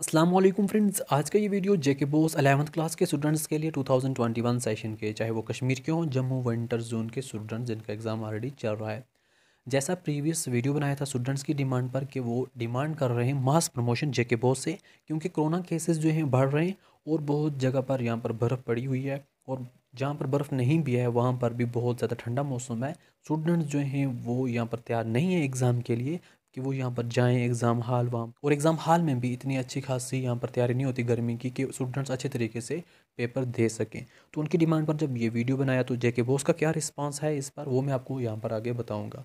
Aslam friends आज का ये video J K BOSE eleventh class के स्टूडेंट्स के लिए 2021 सेशन के चाहे वो कश्मीर के हों जम्मू विंटर जोन के स्टूडेंट्स जिनका एग्ज़ाम ऑलरेडी चल रहा है जैसा प्रीवियस वीडियो बनाया था स्टूडेंट्स की डिमांड पर कि वो डिमांड कर रहे हैं मास प्रमोशन जेके बोस से क्योंकि कोरोना केसेज जो हैं बढ़ रहे हैं और बहुत जगह पर यहाँ पर बर्फ़ पड़ी हुई है और जहाँ पर बर्फ़ नहीं भी है वहाँ पर भी बहुत ज़्यादा ठंडा मौसम है स्टूडेंट्स जो हैं वो यहाँ पर तैयार नहीं है एग्ज़ाम के लिए कि वो यहाँ पर जाएँ एग्ज़ाम हाल वाम और एग्ज़ाम हाल में भी इतनी अच्छी खासी यहाँ पर तैयारी नहीं होती गर्मी की कि स्टूडेंट्स अच्छे तरीके से पेपर दे सकें तो उनकी डिमांड पर जब ये वीडियो बनाया तो जेके बोस का क्या रिस्पांस है इस पर वो मैं आपको यहाँ पर आगे बताऊँगा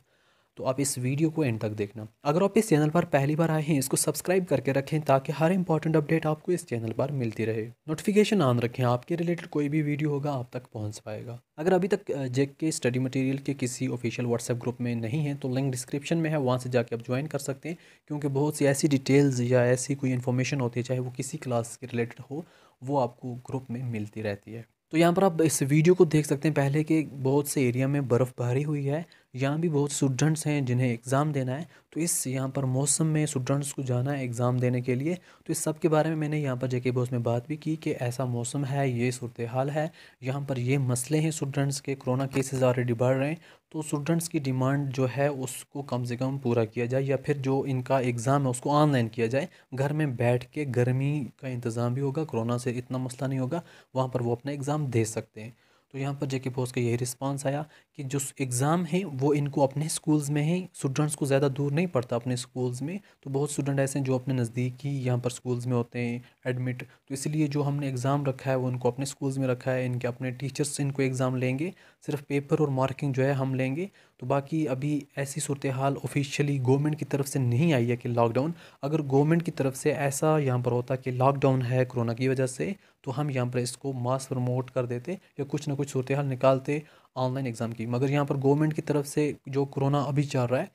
तो आप इस वीडियो को एंड तक देखना अगर आप इस चैनल पर पहली बार आए हैं इसको सब्सक्राइब करके रखें ताकि हर इंपॉर्टेंट अपडेट आपको इस चैनल पर मिलती रहे नोटिफिकेशन ऑन रखें आपके रिलेटेड कोई भी वीडियो होगा आप तक पहुंच पाएगा अगर अभी तक जेक के स्टडी मटेरियल के किसी ऑफिशियल व्हाट्सएप ग्रुप में नहीं है तो लिंक डिस्क्रिप्शन में है वहाँ से जाके आप ज्वाइन कर सकते हैं क्योंकि बहुत सी ऐसी डिटेल्स या ऐसी कोई इन्फॉर्मेशन होती है चाहे वो किसी क्लास के रिलेटेड हो वो आपको ग्रुप में मिलती रहती है तो यहाँ पर आप इस वीडियो को देख सकते हैं पहले के बहुत से एरिया में बर्फ भरी हुई है यहाँ भी बहुत स्टूडेंट्स हैं जिन्हें एग्ज़ाम देना है तो इस यहाँ पर मौसम में स्टूडेंट्स को जाना है एग्ज़ाम देने के लिए तो इस सब के बारे में मैंने यहाँ पर जेके बोस में बात भी की कि ऐसा मौसम है ये सूरत हाल है यहाँ पर ये मसले हैं स्टूडेंट्स के कोरोना केसेस ऑलरेडी बढ़ रहे हैं तो स्टूडेंट्स की डिमांड जो है उसको कम से कम पूरा किया जाए या फिर जो इनका एग्ज़ाम है उसको ऑनलाइन किया जाए घर में बैठ के गर्मी का इंतज़ाम भी होगा कोरोना से इतना मसला नहीं होगा वहाँ पर वो अपना एग्ज़ाम दे सकते हैं तो यहाँ पर जेके बोस का यही रिस्पांस आया कि जो एग्ज़ाम है वो इनको अपने स्कूल्स में है स्टूडेंट्स को ज़्यादा दूर नहीं पड़ता अपने स्कूल्स में तो बहुत स्टूडेंट ऐसे हैं जो अपने नज़दीक ही यहाँ पर स्कूल्स में होते हैं एडमिट तो इसलिए जो हमने एग्ज़ाम रखा है वो उनको अपने स्कूल्स में रखा है इनके अपने टीचर्स इनको एग्ज़ाम लेंगे सिर्फ पेपर और मार्किंग जो है हम लेंगे तो बाकी अभी ऐसी सूरत हाल ऑफिशियली गवर्नमेंट की तरफ से नहीं आई है कि लॉकडाउन अगर गवर्नमेंट की तरफ से ऐसा यहाँ पर होता कि लॉकडाउन है कोरोना की वजह से तो हम यहाँ पर इसको मास प्रमोट कर देते या कुछ ना कुछ कुछ सूरत हाल निकालते ऑनलाइन एग्ज़ाम की मगर यहाँ पर गवर्नमेंट की तरफ से जो कोरोना अभी चल रहा है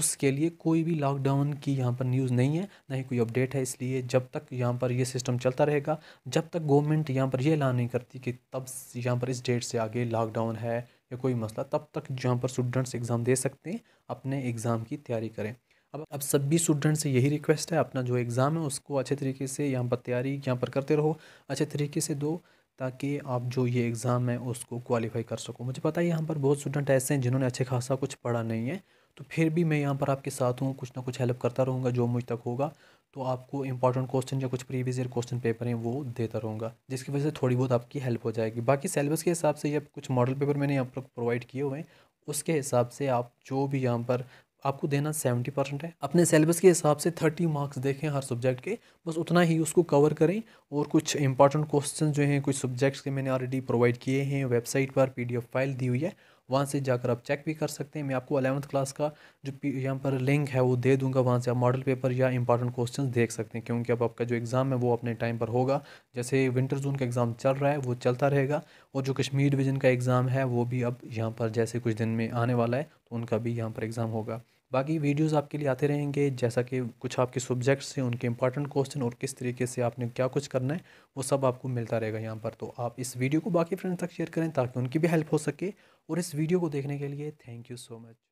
उसके लिए कोई भी लॉकडाउन की यहाँ पर न्यूज़ नहीं है ना ही कोई अपडेट है इसलिए जब तक यहाँ पर ये सिस्टम चलता रहेगा जब तक गवर्नमेंट यहाँ पर ये ऐलान नहीं करती कि तब यहाँ पर इस डेट से आगे लॉकडाउन है या कोई मसला तब तक यहाँ पर स्टूडेंट्स एग्ज़ाम दे सकते हैं अपने एग्ज़ाम की तैयारी करें अब अब सभी स्टूडेंट से यही रिक्वेस्ट है अपना जो एग्ज़ाम है उसको अच्छे तरीके से यहाँ पर तैयारी यहाँ पर करते रहो अच्छे तरीके से दो ताकि आप जो ये एग्ज़ाम है उसको क्वालिफाई कर सको मुझे पता है यहाँ पर बहुत स्टूडेंट ऐसे हैं जिन्होंने अच्छे खासा कुछ पढ़ा नहीं है तो फिर भी मैं यहाँ पर आपके साथ हूँ कुछ ना कुछ हेल्प करता रहूँगा जो मुझ तक होगा तो आपको इंपॉर्टेंट क्वेश्चन या कुछ प्रीवियस ईयर क्वेश्चन पेपर हैं वो देता रहूँगा जिसकी वजह से थोड़ी बहुत आपकी हेल्प हो जाएगी बाकी सिलेबस के हिसाब से या कुछ मॉडल पेपर मैंने यहाँ पर प्रोवाइड किए हुए हैं उसके हिसाब से आप जो भी यहाँ पर आपको देना सेवेंटी परसेंट है अपने सिलेबस के हिसाब से थर्टी मार्क्स देखें हर सब्जेक्ट के बस उतना ही उसको कवर करें और कुछ इंपॉर्टेंट क्वेश्चन जो हैं कुछ सब्जेक्ट्स के मैंने ऑलरेडी प्रोवाइड किए हैं वेबसाइट पर पीडीएफ फाइल दी हुई है वहाँ से जाकर आप चेक भी कर सकते हैं मैं आपको अलेवंथ क्लास का जो यहाँ पर लिंक है वो दे दूँगा वहाँ से आप मॉडल पेपर या इंपॉर्टेंट क्वेश्चन देख सकते हैं क्योंकि अब आपका जो एग्ज़ाम है वो अपने टाइम पर होगा जैसे विंटर जोन का एग्ज़ाम चल रहा है वो चलता रहेगा और जो कश्मीर डिवीज़न का एग्ज़ाम है वो भी अब यहाँ पर जैसे कुछ दिन में आने वाला है तो उनका भी यहाँ पर एग्ज़ाम होगा बाकी वीडियोस आपके लिए आते रहेंगे जैसा कि कुछ आपके सब्जेक्ट्स हैं उनके इंपॉर्टेंट क्वेश्चन और किस तरीके से आपने क्या कुछ करना है वो सब आपको मिलता रहेगा यहाँ पर तो आप इस वीडियो को बाकी फ्रेंड्स तक शेयर करें ताकि उनकी भी हेल्प हो सके और इस वीडियो को देखने के लिए थैंक यू सो मच